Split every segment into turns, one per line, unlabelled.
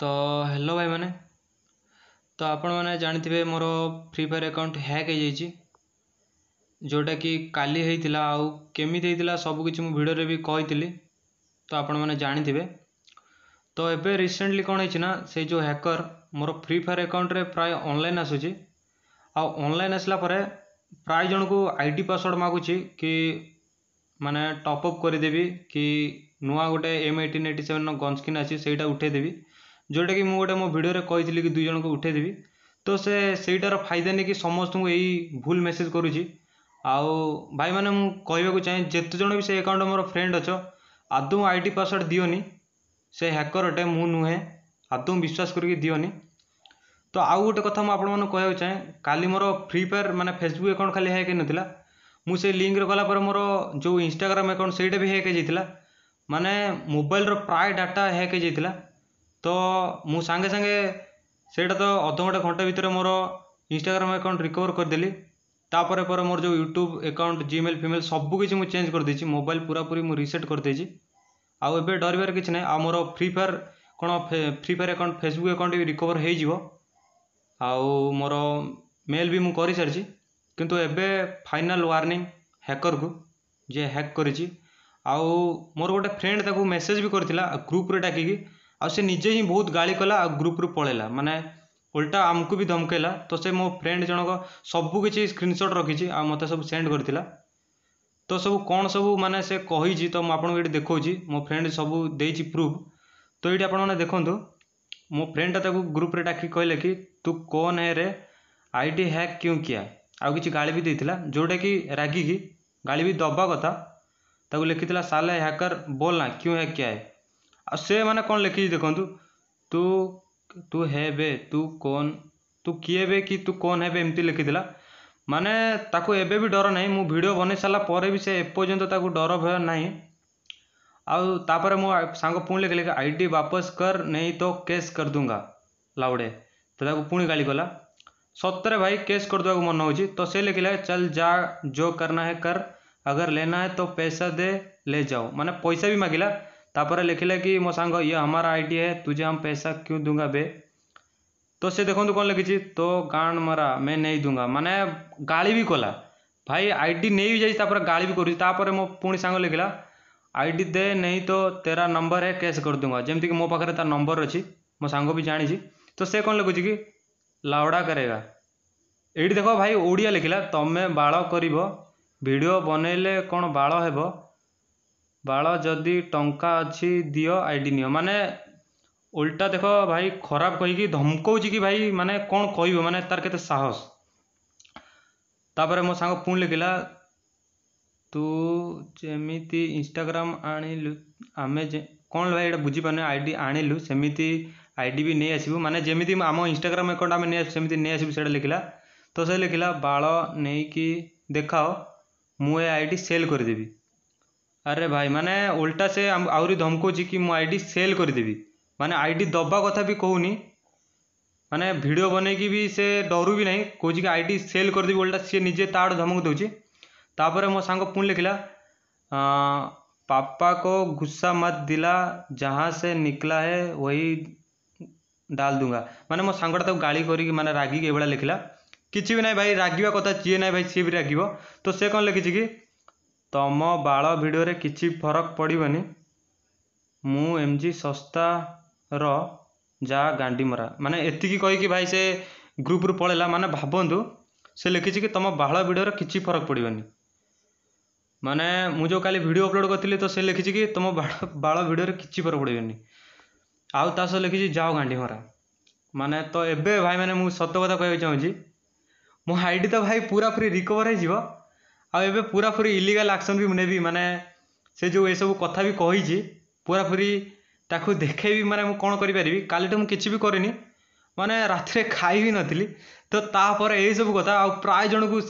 तो हेलो भाई मैंने तो आपण मैंने जानते हैं मोर फ्री फायर आकाउंट हैक जोटा कि काली आमि सबकि भी कही तो आपण मैंने जानते तो ये रिसेंटली कौन है ना से जो हैकर मोर फ्री फायर आकाउंट प्राय अनल आसूँ आसला प्राय जन को आई डी पासवर्ड मगुची कि मानने टपअप करदेवि कि नुआ गोटे M eighteen eighty seven gun skin अच्छी से उठेदेवी जोटा कि मुझे मो भिड में कही कि दुईज को उठेदेवि तो से सहीटार फायदा नहीं कि समस्त को यही भूल मेसेज करुच्ची आउ भाई मैंने कहवाक चाहे जितेज भी से अकाउंट मोर फ्रेंड अच आद आई टी पासवर्ड दिनी से हैकर अटे मु नुहे आद विश्वास करके दिनी तो आउ गोटे कथ मुझे कहवाक चाहे काली मोर फ्री फायर मैंने फेसबुक आकाउंट खाली हैक है ना मुझे लिंक गलापर मोर जो इनस्टाग्राम आकाउंट से भी हैक है मानने मोबाइल रो प्राय डाटा हैक है ତ ମୁଁ ସାଙ୍ଗେ ସାଙ୍ଗେ ସେଇଟା ତ ଅଧଘଣ୍ଟା ଘଣ୍ଟେ ଭିତରେ ମୋର ଇନଷ୍ଟାଗ୍ରାମ ଆକାଉଣ୍ଟ ରିକଭର କରିଦେଲି ତା'ପରେ ପରେ ମୋର ଯେଉଁ ୟୁଟ୍ୟୁବ୍ ଆକାଉଣ୍ଟ ଜିମେଲ୍ ଫିମେଲ୍ ସବୁକିଛି ମୁଁ ଚେଞ୍ଜ କରିଦେଇଛି ମୋବାଇଲ ପୁରାପୁରି ମୁଁ ରିସେଟ୍ କରିଦେଇଛି ଆଉ ଏବେ ଡରିବାର କିଛି ନାହିଁ ଆଉ ମୋର ଫ୍ରି ଫାୟାର କ'ଣ Free Fire account Facebook account ବି ରିକଭର ହେଇଯିବ ଆଉ ମୋର ମେଲ୍ ବି ମୁଁ କରିସାରିଛି କିନ୍ତୁ ଏବେ ଫାଇନାଲ୍ ୱାର୍ଣ୍ଣିଂ ହ୍ୟାକର୍କୁ ଯିଏ ହ୍ୟାକ୍ କରିଛି ଆଉ ମୋର ଗୋଟେ ଫ୍ରେଣ୍ଡ ତାକୁ ମେସେଜ୍ ବି କରିଥିଲା ଗ୍ରୁପ୍ରେ ଡାକିକି आजे ही बहुत गाड़ी कला आ ग्रुप्रु पला मैंने उल्टा आमको भी धमकैला तो से मो फ्रेंड जनक सबकि स्क्रीनसट रखी आ मत सब सेंड कर तो सब कौन सब मैंने से कही तो मुझे ये देखो मो फ्रेंड सब दे प्रूफ तो ये आपने देखूँ मो फ्रेंडा ग्रुप्रे डाक कहले कि तू कौन है रे आई टी हैक क्यों किया आउ कि गाड़ी भी देखा जोटा कि रागिकी गाड़ी भी दबा कथा लिखी था साले हैकर बोलना क्यों हैक किया है से मैंने कौन लिखी देखो तु तु हे तु कौन तु किए बे कि तू कौन है एमती लिखी माने मैंने एबे डर ना मुझे बन सारापर भी से एपर्तंत डर भय ना आपर मो पुणी लिखे लिखे आई डी वापस कर नहीं तो केस कर दूंगा लाउडे तो पुणी गाली गला सतरे भाई केस कर दे मन हो तो से लिखे चल जा जो करना है कर अगर लेना है तो पैसा दे ले जाओ मैंने पैसा भी मागिला तापर लिखले कि मो सांग ये हमार आई है तुझे हम पैसा क्यों दूंगा बे तो सी देखो तो कौन लिखी तो गाँ मरा मैं नहीं दूंगा माने गाली भी कला भाई आई डी नहीं भी जापर गाली भी करपर मो पुणी सांग लिखला आई दे नहीं तो तेरा नंबर है कैश कर दूंगा जमीक मो पाखे तार नंबर अच्छी मो सांग भी जाणी तो से कौन लिखुच कि लावड़ा करेगा ये देख भाई ओडिया लिखला तुम्हें बाड़ कर भिड बनैले कौन बाड़ बाल जदि टा अच्छी दि आई डी नि मैंने उल्टा देख भाई खराब कहीकि धमकाउ कि भाई मानने कौन कह मैंने तार के साहस तापर मो सांग पुणी लिखला तू जमी इनग्राम आमे कौन भाई ये बुझीप आई डी आनलु सेमती आई डी भी नहीं आसबू मानने जमी आम इनग्राम आकाउंट आम नहीं आसबू से लिखला तो से लिखला बाल नहीं कि देखाओ मुझे आई डी सेल करदेवी अरे भाई माने उल्टा से आउरी धमकोची कि मो आईडी सेल करदेवि माने आईडी दबा कथा भी कहूनी माने वीडियो बने की भी से डरू भी नहीं कह चीज आईडी सेल कर करदेवि उल्टा सी निजे ताड़ धमक देपर मो सांग पुणी लिखला पापा को गुस्सा मत दिला जहाँ से निकला है वही डाल दूंगा माने मो सांग गाड़ी कर मैंने रागिक ये लिखला किसी भी ना भाई रागे कथा जी ना भाई सी भी रागे तो सी कौन लिखी कि ତମ ବାଳ ଭିଡ଼ିଓରେ କିଛି ଫରକ ପଡ଼ିବନି ମୁଁ ଏମ୍ ଜି ଶସ୍ତାର ଯା ଗାଣ୍ଡିମରା ମାନେ ଏତିକି କହିକି ଭାଇ ସେ ଗ୍ରୁପରୁ ପଳେଇଲା ମାନେ ଭାବନ୍ତୁ ସେ ଲେଖିଛି କି ତମ ବାଳ ଭିଡ଼ିଓରେ କିଛି ଫରକ ପଡ଼ିବନି ମାନେ ମୁଁ ଯେଉଁ କାଲି ଭିଡ଼ିଓ ଅପଲୋଡ଼ କରିଥିଲି ତ ସେ ଲେଖିଛି କି ତମ ବାଳ ବାଳ ଭିଡ଼ିଓରେ କିଛି ଫରକ ପଡ଼ିବନି ଆଉ ତା ସହ ଲେଖିଛି ଯାଅ ଗାଣ୍ଡିମରା ମାନେ ତ ଏବେ ଭାଇମାନେ ମୁଁ ସତ କଥା କହିବାକୁ ଚାହୁଁଛି ମୋ ଆଇ ଡ଼ି ତ ଭାଇ ପୁରା ପୁରି ରିକଭର୍ ହେଇଯିବ ଆଉ ଏବେ ପୁରାପୁରି ଇଲିଗାଲ୍ ଆକ୍ସନ୍ ବି ମୁଁ ନେବି ମାନେ ସେ ଯେଉଁ ଏସବୁ କଥା ବି କହିଛି ପୁରାପୁରି ତାକୁ ଦେଖେଇବି ମାନେ ମୁଁ କ'ଣ କରିପାରିବି କାଲିଠୁ ମୁଁ କିଛି ବି କରିନି ମାନେ ରାତିରେ ଖାଇ ବି ନଥିଲି ତ ତାପରେ ଏଇସବୁ କଥା ଆଉ ପ୍ରାୟ ଜଣକୁ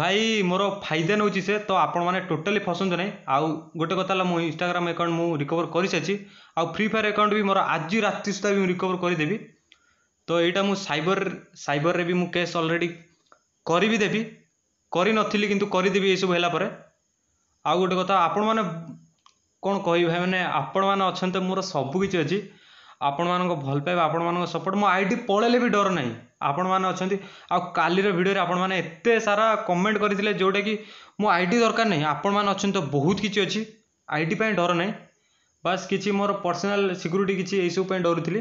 ଭାଇ ମୋର ଫାଇଦା ନେଉଛି ସେ ତ ଆପଣମାନେ ଟୋଟାଲି ଫସନ୍ତୁ ନାହିଁ ଆଉ ଗୋଟେ କଥା ହେଲା ମୁଁ ଇନଷ୍ଟାଗ୍ରାମ ଆକାଉଣ୍ଟ ମୁଁ ରିକଭର କରିସାରିଛି ଆଉ ଫ୍ରି ଫାୟାର ଆକାଉଣ୍ଟ ବି ମୋର ଆଜି ରାତି ସୁଦ୍ଧା ବି ମୁଁ ରିକଭର କରିଦେବି ତ ଏଇଟା ମୁଁ ସାଇବର ସାଇବରରେ ବି ମୁଁ କେସ୍ ଅଲରେଡ଼ି କରିବି ଦେବି କରିନଥିଲି କିନ୍ତୁ କରିଦେବି ଏସବୁ ହେଲା ପରେ ଆଉ ଗୋଟେ କଥା ଆପଣମାନେ କ'ଣ କହିବି ଭାଇମାନେ ଆପଣମାନେ ଅଛନ୍ତି ତ ମୋର ସବୁକିଛି ଅଛି ଆପଣମାନଙ୍କ ଭଲ ପାଇବା ଆପଣମାନଙ୍କ ସପୋର୍ଟ ମୋ ଆଇ ଡ଼ି ପଳେଇଲେ ବି ଡର ନାହିଁ ଆପଣମାନେ ଅଛନ୍ତି ଆଉ କାଲିର ଭିଡ଼ିଓରେ ଆପଣମାନେ ଏତେ ସାରା କମେଣ୍ଟ କରିଥିଲେ ଯେଉଁଟାକି ମୋ ଆଇ ଡ଼ି ଦରକାର ନାହିଁ ଆପଣମାନେ ଅଛନ୍ତି ତ ବହୁତ କିଛି ଅଛି ଆଇ ଡ଼ି ପାଇଁ ଡର ନାହିଁ ବାସ୍ କିଛି ମୋର ପର୍ସନାଲ୍ ସିକ୍ୟୁରିଟି କିଛି ଏଇସବୁ ପାଇଁ ଡରୁଥିଲି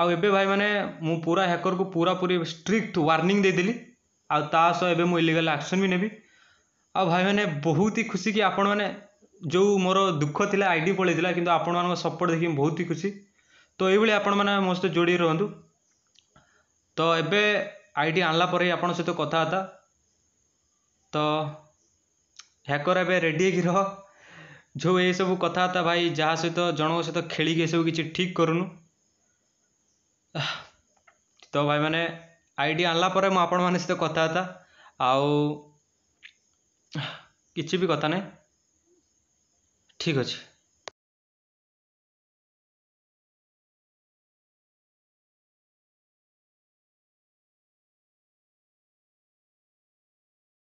ଆଉ ଏବେ ଭାଇମାନେ ମୁଁ ପୁରା ହ୍ୟାକର୍କୁ ପୁରାପୁରି ଷ୍ଟ୍ରିକ୍ଟ ୱାର୍ଣ୍ଣିଂ ଦେଇଦେଲି ଆଉ ତା ସହ ଏବେ ମୁଁ ଇଲିଗାଲ୍ ଆକ୍ସନ୍ ବି ନେବି ଆଉ ଭାଇମାନେ ବହୁତ ହି ଖୁସି କି ଆପଣମାନେ ଯେଉଁ ମୋର ଦୁଃଖ ଥିଲା ଆଇ ଡ଼ି ପଳେଇଥିଲା କିନ୍ତୁ ଆପଣମାନଙ୍କ ସପୋର୍ଟ ଦେଖିକି ମୁଁ ବହୁତ ହି ଖୁସି ତ ଏଇଭଳି ଆପଣମାନେ ମୋ ସହିତ ଯୋଡ଼ି ରୁହନ୍ତୁ ତ ଏବେ ଆଇ ଡ଼ି ଆଣିଲା ପରେ ଆପଣଙ୍କ ସହିତ କଥାବାର୍ତ୍ତା ତ ହ୍ୟାକର ଏବେ ରେଡ଼ି ହେଇକି ରହ ଯେଉଁ ଏସବୁ କଥାବାର୍ତ୍ତା ଭାଇ ଯାହା ସହିତ ଜଣଙ୍କ ସହିତ ଖେଳିକି ଏସବୁ କିଛି ଠିକ୍ କରୁନୁ ତ ଭାଇମାନେ ଆଇଡ଼ି ଆଣିଲା ପରେ ମୁଁ ଆପଣମାନଙ୍କ ସହିତ କଥାବାର୍ତ୍ତା ଆଉ କିଛି ବି କଥା ନାହିଁ ଠିକ୍ ଅଛି